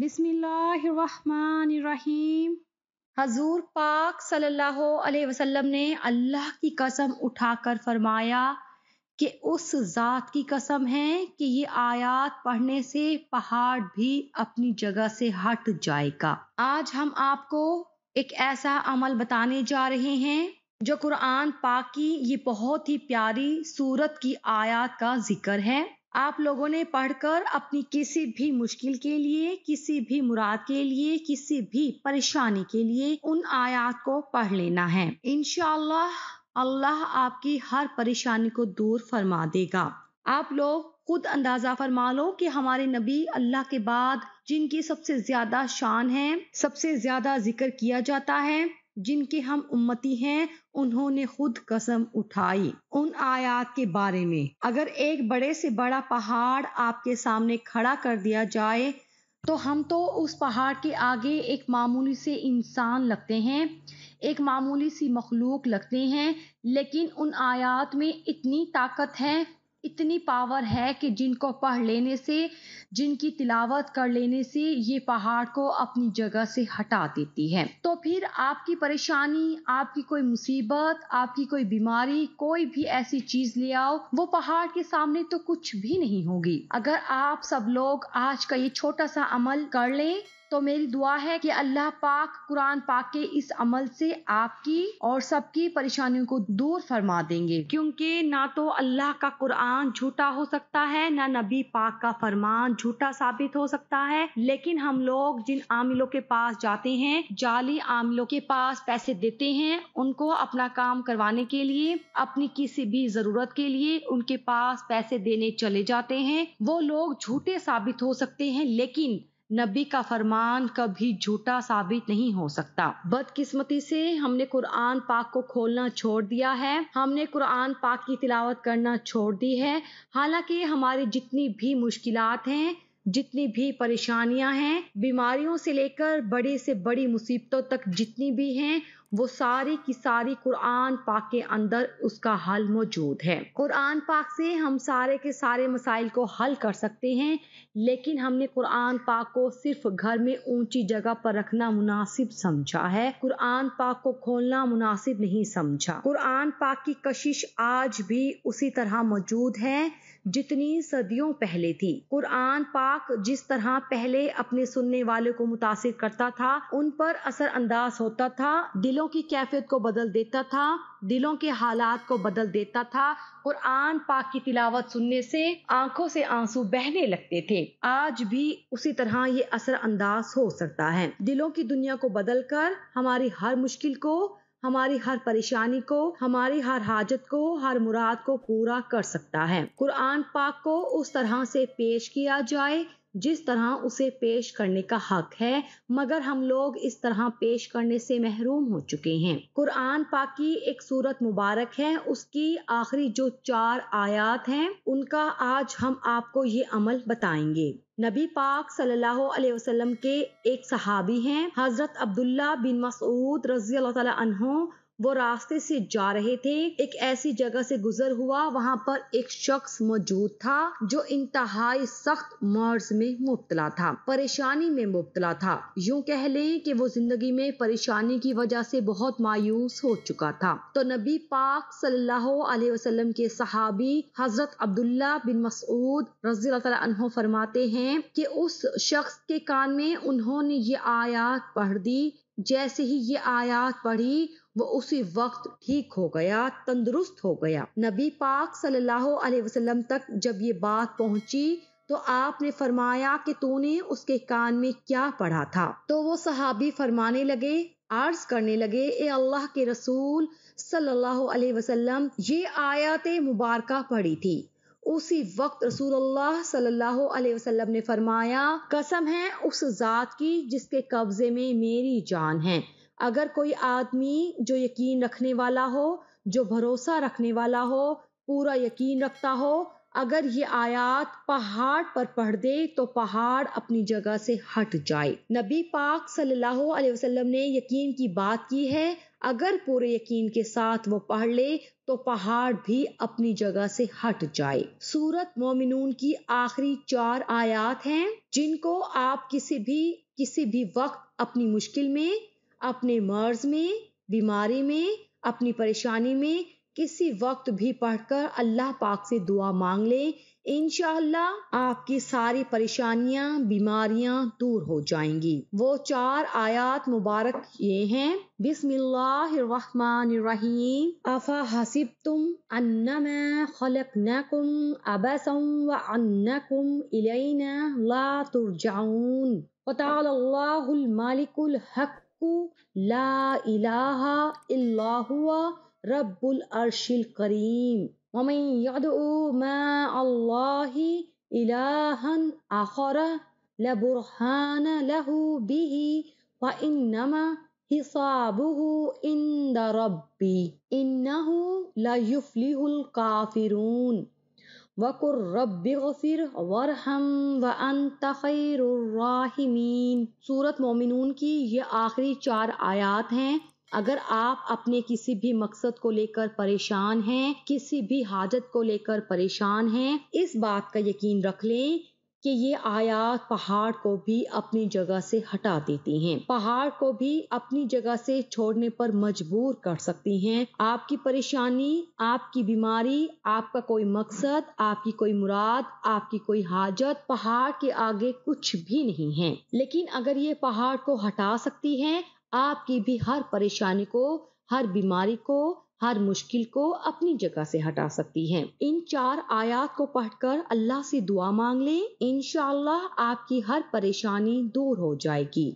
बिस्मिल्लाहिर्रहमानिर्रहीम हजूर पाक सल्लल्लाहु अलैहि वसल्लम ने अल्लाह की कसम उठाकर फरमाया कि उस ज़ात की कसम है कि ये आयात पढ़ने से पहाड़ भी अपनी जगह से हट जाएगा आज हम आपको एक ऐसा अमल बताने जा रहे हैं जो कुरान पाक की ये बहुत ही प्यारी सूरत की आयात का जिक्र है आप लोगों ने पढ़कर अपनी किसी भी मुश्किल के लिए किसी भी मुराद के लिए किसी भी परेशानी के लिए उन आयात को पढ़ लेना है इनशाला अल्लाह आपकी हर परेशानी को दूर फरमा देगा आप लोग खुद अंदाजा फरमा लो कि हमारे नबी अल्लाह के बाद जिनकी सबसे ज्यादा शान है सबसे ज्यादा जिक्र किया जाता है जिनके हम उम्मती हैं उन्होंने खुद कसम उठाई उन आयात के बारे में अगर एक बड़े से बड़ा पहाड़ आपके सामने खड़ा कर दिया जाए तो हम तो उस पहाड़ के आगे एक मामूली से इंसान लगते हैं एक मामूली सी मखलूक लगते हैं लेकिन उन आयात में इतनी ताकत है इतनी पावर है कि जिनको पढ़ लेने से जिनकी तिलावत कर लेने से ये पहाड़ को अपनी जगह से हटा देती है तो फिर आपकी परेशानी आपकी कोई मुसीबत आपकी कोई बीमारी कोई भी ऐसी चीज ले आओ वो पहाड़ के सामने तो कुछ भी नहीं होगी अगर आप सब लोग आज का ये छोटा सा अमल कर लें तो मेरी दुआ है कि अल्लाह पाक कुरान पाक के इस अमल से आपकी और सबकी परेशानियों को दूर फरमा देंगे क्योंकि ना तो अल्लाह का कुरान झूठा हो सकता है ना नबी पाक का फरमान झूठा साबित हो सकता है लेकिन हम लोग जिन आमिलों के पास जाते हैं जाली आमिलों के पास पैसे देते हैं उनको अपना काम करवाने के लिए अपनी किसी भी जरूरत के लिए उनके पास पैसे देने चले जाते हैं वो लोग झूठे साबित हो सकते हैं लेकिन नबी का फरमान कभी झूठा साबित नहीं हो सकता बदकिस्मती से हमने कुरान पाक को खोलना छोड़ दिया है हमने कुरान पाक की तिलावत करना छोड़ दी है हालांकि हमारी जितनी भी मुश्किलात हैं जितनी भी परेशानियां हैं बीमारियों से लेकर बड़ी से बड़ी मुसीबतों तक जितनी भी हैं वो सारी की सारी कुरान पाक के अंदर उसका हल मौजूद है कुरान पाक से हम सारे के सारे मसाइल को हल कर सकते हैं लेकिन हमने कुरान पाक को सिर्फ घर में ऊंची जगह पर रखना मुनासिब समझा है कुरान पाक को खोलना मुनासिब नहीं समझा कुरान पाक की कशिश आज भी उसी तरह मौजूद है जितनी सदियों पहले थी कुरान पाक जिस तरह पहले अपने सुनने वाले को मुतासर करता था उन पर असर अंदाज होता था दिलों की कैफियत को बदल देता था दिलों के हालात को बदल देता था कुरान पाक की तिलावत सुनने से आंखों से आंसू बहने लगते थे आज भी उसी तरह ये असर अंदाज हो सकता है दिलों की दुनिया को बदल कर हमारी हर मुश्किल को हमारी हर परेशानी को हमारी हर हाजत को हर मुराद को पूरा कर सकता है कुरान पाक को उस तरह से पेश किया जाए जिस तरह उसे पेश करने का हक है मगर हम लोग इस तरह पेश करने से महरूम हो चुके हैं कुरान पाक की एक सूरत मुबारक है उसकी आखिरी जो चार आयात हैं उनका आज हम आपको ये अमल बताएंगे नबी पाक सल्लल्लाहु अलैहि वसल्लम के एक सहाबी हैं हजरत अब्दुल्ला बिन मसूद रजी अल्लाह वो रास्ते से जा रहे थे एक ऐसी जगह से गुजर हुआ वहां पर एक शख्स मौजूद था जो इंतहाई सख्त मर्ज में मुबतला था परेशानी में मुबतला था यूं कह लें कि वो जिंदगी में परेशानी की वजह से बहुत मायूस हो चुका था तो नबी पाक सल्लल्लाहु अलैहि वसल्लम के सहाबी हजरत अब्दुल्ला बिन मसूद रजी फरमाते हैं कि उस शख्स के कान में उन्होंने ये आयात पढ़ दी जैसे ही ये आयात पढ़ी वो उसी वक्त ठीक हो गया तंदुरुस्त हो गया नबी पाक सल्लल्लाहु अलैहि वसल्लम तक जब ये बात पहुंची तो आपने फरमाया कि तूने उसके कान में क्या पढ़ा था तो वो सहाबी फरमाने लगे आर्ज करने लगे ए अल्लाह के रसूल सल्लल्लाहु अलैहि वसल्लम ये आयत मुबारक पढ़ी थी उसी वक्त रसूलुल्लाह सल्लल्लाहु अलैहि वसल्लम ने फरमाया कसम है उस ज़ात की जिसके कब्ज़े में मेरी जान है अगर कोई आदमी जो यकीन रखने वाला हो जो भरोसा रखने वाला हो पूरा यकीन रखता हो अगर ये आयात पहाड़ पर पढ़ दे तो पहाड़ अपनी जगह से हट जाए नबी पाक सल्लल्लाहु अलैहि वसल्लम ने यकीन की बात की है अगर पूरे यकीन के साथ वो पढ़ ले तो पहाड़ भी अपनी जगह से हट जाए सूरत मोमिनून की आखिरी चार आयात हैं जिनको आप किसी भी किसी भी वक्त अपनी मुश्किल में अपने मर्ज में बीमारी में अपनी परेशानी में किसी वक्त भी पढ़कर अल्लाह पाक से दुआ मांग लें इनशाला आपकी सारी परेशानियां बीमारियां दूर हो जाएंगी वो चार आयात मुबारक ये हैं बिस्मिल्लाहिर्रहमानिर्रहीम अफा हसिब तुम अबसम ला तुरजाउन करीम ومن يدعو مع الله إلها آخر لا برهان له به وإنما حسابه عند ربي إنه لا يفلح الكافرون وقل رب غفر वरहम وأنت خير الراحمين سورة مومنون کی یہ آخری چار آیات ہیں अगर आप अपने किसी भी मकसद को लेकर परेशान हैं किसी भी हाजत को लेकर परेशान हैं इस बात का यकीन रख लें कि ये आयात पहाड़ को भी अपनी जगह से हटा देती हैं पहाड़ को भी अपनी जगह से छोड़ने पर मजबूर कर सकती हैं आपकी परेशानी आपकी बीमारी आपका कोई मकसद आपकी कोई मुराद आपकी कोई हाजत पहाड़ के आगे कुछ भी नहीं है लेकिन अगर ये पहाड़ को हटा सकती है आपकी भी हर परेशानी को हर बीमारी को हर मुश्किल को अपनी जगह से हटा सकती है इन चार आयात को पढ़कर अल्लाह से दुआ मांग लें इनशाला आपकी हर परेशानी दूर हो जाएगी